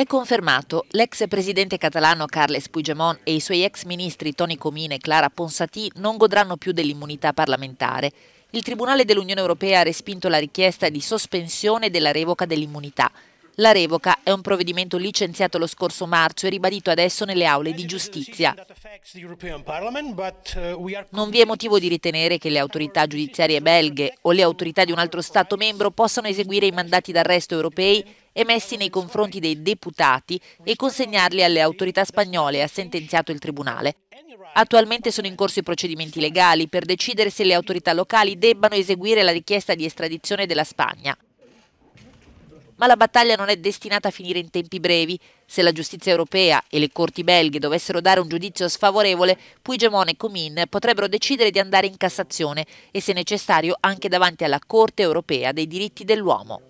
È confermato. L'ex presidente catalano Carles Puigdemont e i suoi ex ministri Toni Comine e Clara Ponsati non godranno più dell'immunità parlamentare. Il Tribunale dell'Unione Europea ha respinto la richiesta di sospensione della revoca dell'immunità. La revoca è un provvedimento licenziato lo scorso marzo e ribadito adesso nelle aule di giustizia. Non vi è motivo di ritenere che le autorità giudiziarie belghe o le autorità di un altro Stato membro possano eseguire i mandati d'arresto europei emessi nei confronti dei deputati e consegnarli alle autorità spagnole, ha sentenziato il Tribunale. Attualmente sono in corso i procedimenti legali per decidere se le autorità locali debbano eseguire la richiesta di estradizione della Spagna ma la battaglia non è destinata a finire in tempi brevi. Se la giustizia europea e le corti belghe dovessero dare un giudizio sfavorevole, Puigdemont e Comin potrebbero decidere di andare in Cassazione e, se necessario, anche davanti alla Corte europea dei diritti dell'uomo.